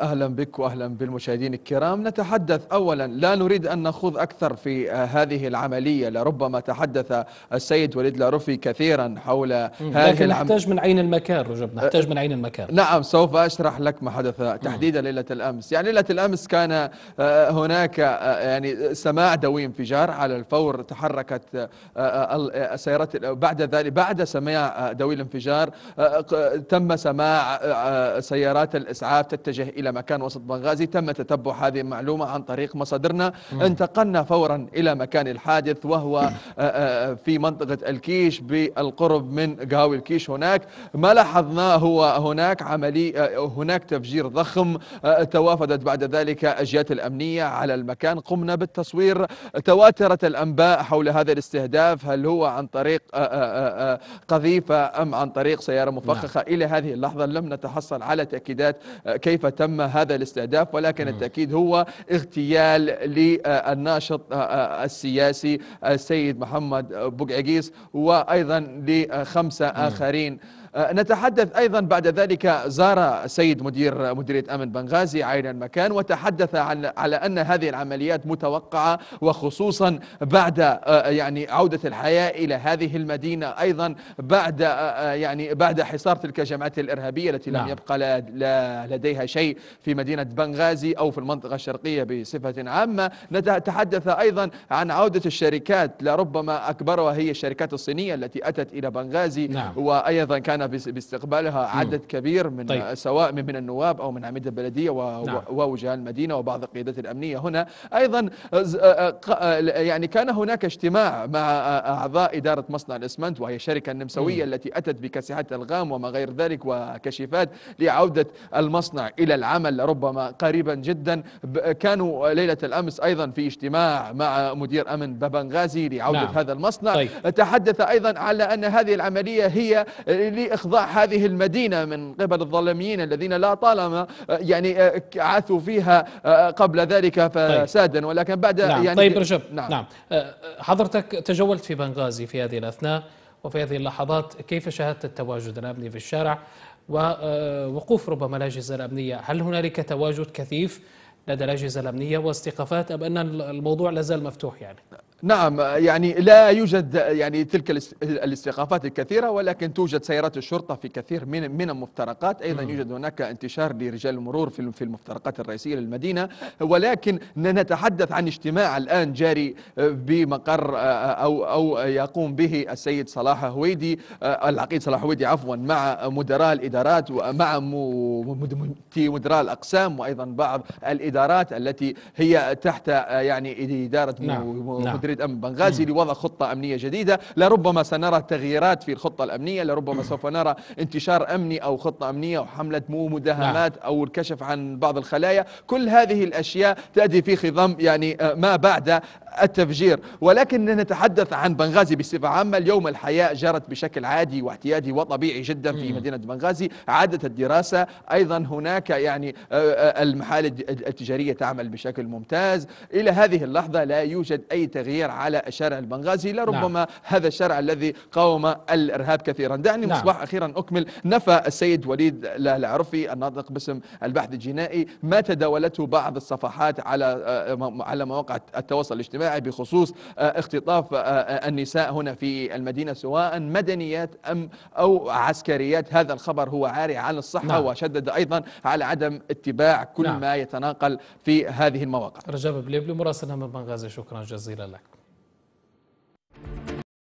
اهلا بك واهلا بالمشاهدين الكرام نتحدث اولا لا نريد ان نخوض اكثر في آه، هذه العمليه لربما تحدث السيد وليد لاروفي كثيرا حول هذه لكن العم... نحتاج من عين المكان رجب نحتاج من عين المكان نعم سوف اشرح لك ما حدث تحديدا ليله الامس يعني ليله الامس كان آه، هناك آه، يعني سماع دوي انفجار على الفور تحركت السيارات بعد ذلك بعد سماع دوي الانفجار تم سماع سيارات الاسعاف الألعاب تتجه إلى مكان وسط بنغازي تم تتبع هذه المعلومة عن طريق مصادرنا انتقلنا فورا إلى مكان الحادث وهو آه، آه، آه، في منطقة الكيش بالقرب من قهاوي الكيش هناك ما لاحظناه هو هناك عملي هناك تفجير ضخم توافدت بعد ذلك أجيات الأمنية على المكان قمنا بالتصوير تواترت الأنباء حول هذا الاستهداف هل هو عن طريق قذيفة أم عن طريق سيارة مفخخة نعم. إلى هذه اللحظة لم نتحصل على تأكيدات كيف تم هذا الاستهداف ولكن التأكيد هو اغتيال للناشط آه، آه، آه، السياسي السيد محمد بوقعقيس وأيضا لخمسة آخرين آه، نتحدث أيضا بعد ذلك زار السيد مدير مديرية أمن بنغازي عين المكان وتحدث عن على أن هذه العمليات متوقعة وخصوصا بعد آه، يعني عودة الحياة إلى هذه المدينة أيضا بعد آه، يعني بعد حصار تلك الجماعات الإرهابية التي نعم. لم يبقى لا لديها شيء في مدينة بنغازي أو في المنطقة الشرقية بصفة عامة نتحدث أيضا عن عودة الشركات لربما أكبرها هي الشركات الصينية التي أتت إلى بنغازي نعم. وأيضا كان معانا باستقبالها عدد كبير من طيب. سواء من النواب أو من عميد البلدية و... نعم. ووجهاء المدينة وبعض القيادات الأمنية هنا أيضا يعني كان هناك اجتماع مع أعضاء إدارة مصنع الإسمنت وهي الشركة النمساوية م. التي أتت بكاسحة ألغام وما غير ذلك وكشفات لعودة المصنع إلى العمل ربما قريبا جدا كانوا ليلة الأمس أيضا في اجتماع مع مدير أمن بابنغازي لعودة نعم. هذا المصنع طيب. تحدث أيضا على أن هذه العملية هي إخضاع هذه المدينة من قبل الظلميين الذين لا طالما آه، يعني آه، عاثوا فيها آه، قبل ذلك طيب. فسادا ولكن بعد نعم. يعني طيب رجب نعم. نعم حضرتك تجولت في بنغازي في هذه الأثناء وفي هذه اللحظات كيف شاهدت التواجد الأمني في الشارع ووقوف ربما الأجهزة الأمنية هل هنالك تواجد كثيف لدى الأجهزة الأمنية واستيقافات أم أن الموضوع لازال مفتوح يعني نعم. نعم يعني لا يوجد يعني تلك الاستيقافات الكثيرة ولكن توجد سيارات الشرطة في كثير من من المفترقات أيضا يوجد هناك انتشار لرجال المرور في في المفترقات الرئيسية للمدينة ولكن نتحدث عن اجتماع الآن جاري آه، بمقر آه، آه، أو أو يقوم به السيد صلاح هويدي العقيد صلاح هويدي عفوا مع مدراء الإدارات ومع مدراء الأقسام وأيضا بعض الإدارات التي هي تحت يعني إدارة نعم. نعم. مدير يرد أمن بنغازي لوضع خطة أمنية جديدة لربما سنرى تغييرات في الخطة الأمنية لربما سوف نرى انتشار أمني أو خطة أمنية أو حملة مداهمات نعم. أو الكشف عن بعض الخلايا كل هذه الأشياء تأتي في خضم يعني آه، ما بعد التفجير ولكن نتحدث عن بنغازي بصفة عامة اليوم الحياة جرت بشكل عادي واعتيادي وطبيعي جدا في مدينة بنغازي عادت الدراسة أيضا هناك يعني آه، آه، المحال التجارية تعمل بشكل ممتاز إلى هذه اللحظة لا يوجد أي تغيير التغيير على الشارع البنغازي لربما نعم. هذا الشارع الذي قاوم الارهاب كثيرا دعني نعم. مصباح اخيرا اكمل نفى السيد وليد العرفي الناطق باسم البحث الجنائي ما تداولته بعض الصفحات على آه، على مواقع التواصل الاجتماعي بخصوص آه، اختطاف آه، النساء هنا في المدينه سواء مدنيات ام او عسكريات هذا الخبر هو عاري عن الصحه نعم. وشدد ايضا على عدم اتباع كل نعم. ما يتناقل في هذه المواقع رجب بليبلي مراسلنا من بنغازي شكرا جزيلا لك